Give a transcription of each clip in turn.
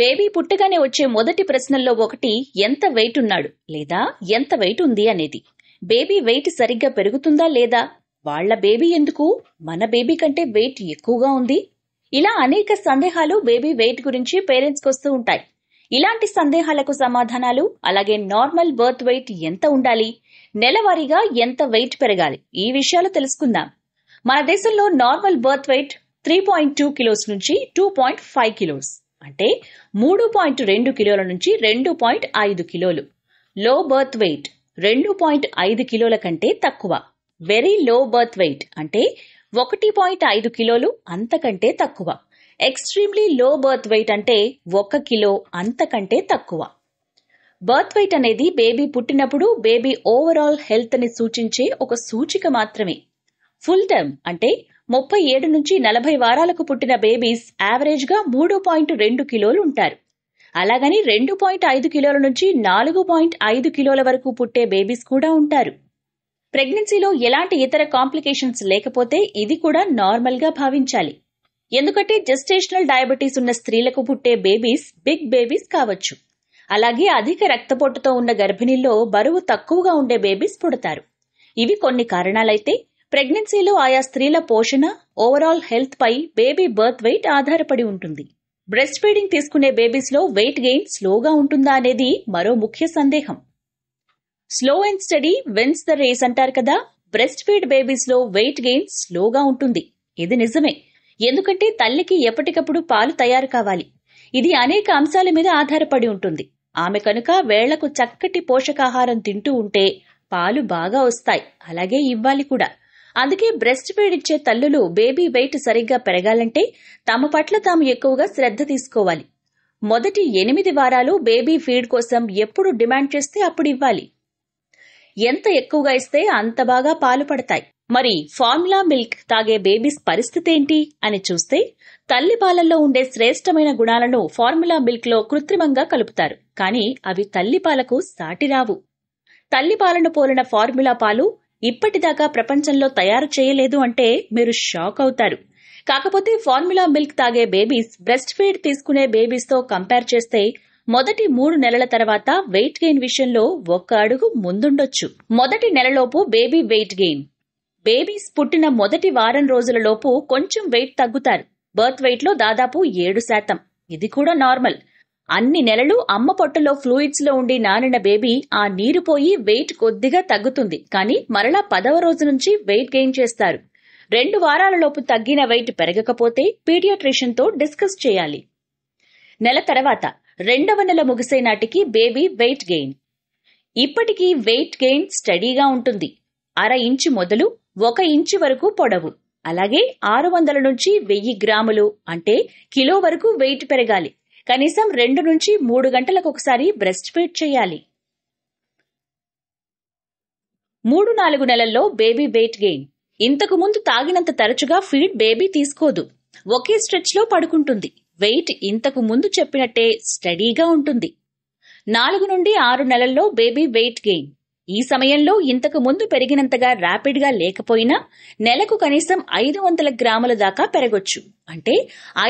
baby పుట్టగానే వచ్చే మొదటి ప్రశ్నల్లో ఒకటి ఎంత వెయిట్ ఉన్నాడు లేదా ఎంత వెయిట్ ఉంది అనేది బేబీ వెయిట్ సరిగ్గా పెరుగుతుందా లేదా వాళ్ల బేబీ ఎందుకు మన బేబీ కంటే వెయిట్ ఎక్కువగా ఉంది ఇలా అనేక సందేహాలు బేబీ వెయిట్ గురించి పేరెంట్స్కి వస్తూ ఉంటాయి ఇలాంటి సందేహాలకు సమాధానాలు అలాగే నార్మల్ బర్త్ వెయిట్ ఎంత ఉండాలి నెలవారీగా ఎంత వెయిట్ పెరగాలి ఈ విషయాలు తెలుసుకుందాం మన దేశంలో normal birth weight three point two kilos నుంచి టూ పాయింట్ ఫైవ్ కిలోస్ అంటే మూడు పాయింట్ రెండు కిలోల నుంచి రెండు పాయింట్ ఐదు కిలోలు లో బర్త్ వెయిట్ రెండు పాయింట్ ఐదు కిలోల కంటే తక్కువ వెరీ లో బర్త్ వెయిట్ అంటే ఒకటి పాయింట్ ఐదు కిలోలు అంతకంటే తక్కువ ఎక్స్ట్రీమ్లీ లో బర్త్ వెయిట్ అంటే ఒక కిలో అంతకంటే తక్కువ బర్త్ వెయిట్ అనేది బేబీ పుట్టినప్పుడు బేబీ ఓవరాల్ హెల్త్ ని సూచించే ఒక సూచిక మాత్రమే ఫుల్ టర్మ్ అంటే ముప్పై ఏడు నుంచి నలభై వారాలకు పుట్టిన బేబీస్ యావరేజ్గా మూడు పాయింట్ రెండు కిలోలు ఉంటారు అలాగని రెండు పాయింట్ ఐదు కిలోల నుంచి నాలుగు పాయింట్ ఐదు కిలోల వరకు పుట్టే బేబీస్ కూడా ఉంటారు ప్రెగ్నెన్సీలో ఎలాంటి ఇతర కాంప్లికేషన్స్ లేకపోతే ఇది కూడా నార్మల్గా భావించాలి ఎందుకంటే జెస్టేషనల్ డయాబెటీస్ ఉన్న స్త్రీలకు పుట్టే బేబీస్ బిగ్ బేబీస్ కావచ్చు అలాగే అధిక రక్తపోటుతో ఉన్న గర్భిణీల్లో బరువు తక్కువగా ఉండే బేబీస్ పుడతారు ఇవి కొన్ని కారణాలైతే ప్రెగ్నెన్సీలో ఆయా స్త్రీల పోషణ ఓవరాల్ హెల్త్ పై బేబీ బర్త్ వెయిట్ ఆధారపడి ఉంటుంది బ్రెస్ట్ ఫీడింగ్ తీసుకునే బేబీస్లో వెయిట్ గెయిన్ స్లోగా ఉంటుందా అనేది మరో ముఖ్య సందేహం slow and steady wins the race అంటారు కదా బ్రెస్ట్ ఫీడ్ బేబీస్లో వెయిట్ గెయిన్ స్లోగా ఉంటుంది ఇది నిజమే ఎందుకంటే తల్లికి ఎప్పటికప్పుడు పాలు తయారు కావాలి ఇది అనేక అంశాల మీద ఆధారపడి ఉంటుంది ఆమె కనుక వేళ్లకు చక్కటి పోషకాహారం తింటూ ఉంటే పాలు బాగా వస్తాయి అలాగే ఇవ్వాలి కూడా అందుకే బ్రెస్ట్ ఫీడ్ ఇచ్చే తల్లులు బేబీ వెయిట్ సరిగ్గా పెరగాలంటే తమ పట్ల తాము ఎక్కువగా శ్రద్ధ తీసుకోవాలి మొదటి ఎనిమిది వారాలు బేబీ ఫీడ్ కోసం ఎప్పుడు డిమాండ్ చేస్తే అప్పుడు ఇవ్వాలి ఎంత ఎక్కువగా ఇస్తే అంత బాగా పాలు పడతాయి మరి ఫార్ములా మిల్క్ తాగే బేబీస్ పరిస్థితి ఏంటి అని చూస్తే తల్లి పాలల్లో ఉండే శ్రేష్టమైన గుణాలను ఫార్ములా మిల్క్లో కృత్రిమంగా కలుపుతారు కానీ అవి తల్లిపాలకు సాటిరావు సాటి రావు పోలిన ఫార్ములా పాలు ఇప్పటిదాకా ప్రపంచంలో తయారు చేయలేదు అంటే మీరు షాక్ అవుతారు కాకపోతే ఫార్ములా మిల్క్ తాగే బేబీస్ బ్రెస్ట్ ఫీడ్ తీసుకునే బేబీస్తో కంపేర్ చేస్తే మొదటి మూడు నెలల తర్వాత వెయిట్ గెయిన్ విషయంలో ఒక్క అడుగు ముందుండొచ్చు మొదటి నెలలోపు బేబీ వెయిట్ గెయిన్ బేబీస్ పుట్టిన మొదటి వారం రోజులలోపు కొంచెం వెయిట్ తగ్గుతారు బర్త్ వెయిట్లో దాదాపు ఏడు శాతం ఇది కూడా నార్మల్ అన్ని నెలలు అమ్మ పొట్టలో ఫ్లూయిడ్స్ లో ఉండి నానిన బేబీ ఆ నీరు పోయి వెయిట్ కొద్దిగా తగ్గుతుంది కానీ మరలా పదవ రోజు నుంచి వెయిట్ గెయిన్ చేస్తారు రెండు వారాలలోపు తగ్గిన వెయిట్ పెరగకపోతే పీడియాట్రిషియన్ తో డిస్కస్ చేయాలి నెల తర్వాత రెండవ నెల ముగిసే నాటికి బేబీ వెయిట్ గెయిన్ ఇప్పటికీ వెయిట్ గెయిన్ స్టడీగా ఉంటుంది అర ఇంచు మొదలు ఒక ఇంచు వరకు పొడవు అలాగే ఆరు వందల నుంచి వెయ్యి గ్రాములు అంటే కిలో వరకు వెయిట్ పెరగాలి కనీసం రెండు నుంచి మూడు గంటలకు ఒకసారి బ్రెస్ట్ ఫీడ్ చేయాలి మూడు నాలుగు నెలల్లో బేబీ వెయిట్ గెయిన్ ఇంతకు ముందు తాగినంత తరచుగా ఫీడ్ బేబీ తీసుకోదు ఒకే స్ట్రెచ్లో పడుకుంటుంది వెయిట్ ఇంతకు ముందు చెప్పినట్టే స్టడీగా ఉంటుంది నాలుగు నుండి ఆరు నెలల్లో బేబీ వెయిట్ గెయిన్ ఈ సమయంలో ఇంతకు ముందు పెరిగినంతగా ర్యాపిడ్గా లేకపోయినా నెలకు కనీసం ఐదు వందల గ్రాముల దాకా పెరగొచ్చు అంటే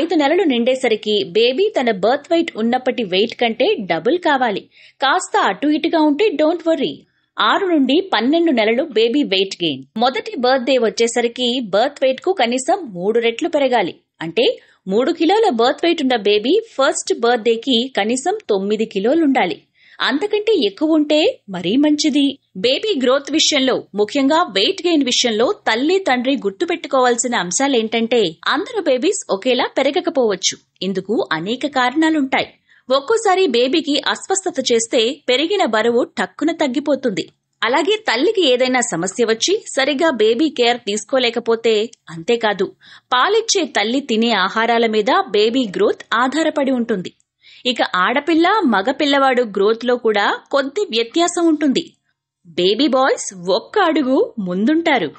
ఐదు నెలలు నిండేసరికి బేబీ తన బర్త్ వెయిట్ ఉన్నప్పటి వెయిట్ కంటే డబుల్ కావాలి కాస్త అటు ఇటుగా ఉంటే డోంట్ వర్రీ ఆరు నుండి పన్నెండు నెలలు బేబీ వెయిట్ గెయిన్ మొదటి బర్త్డే వచ్చేసరికి బర్త్ వెయిట్ కు కనీసం మూడు రెట్లు పెరగాలి అంటే మూడు కిలోల బర్త్ వెయిట్ ఉన్న బేబీ ఫస్ట్ కి కనీసం తొమ్మిది కిలోలుండాలి అంతకంటే ఎక్కువ ఉంటే మరీ మంచిది బేబీ గ్రోత్ విషయంలో ముఖ్యంగా వెయిట్ గెయిన్ విషయంలో తల్లి తండ్రి గుర్తు పెట్టుకోవాల్సిన అంశాలేంటంటే అందరు బేబీస్ ఒకేలా పెరగకపోవచ్చు ఇందుకు అనేక కారణాలుంటాయి ఒక్కోసారి బేబీకి అస్వస్థత చేస్తే పెరిగిన బరువు టక్కున తగ్గిపోతుంది అలాగే తల్లికి ఏదైనా సమస్య వచ్చి సరిగా బేబీ కేర్ తీసుకోలేకపోతే అంతేకాదు పాలిచ్చే తల్లి తినే ఆహారాల మీద బేబీ గ్రోత్ ఆధారపడి ఉంటుంది ఇక ఆడపిల్ల మగ పిల్లవాడు గ్రోత్లో కూడా కొద్ది వ్యత్యాసం ఉంటుంది బేబీ బాయ్స్ ఒక్క అడుగు ముందుంటారు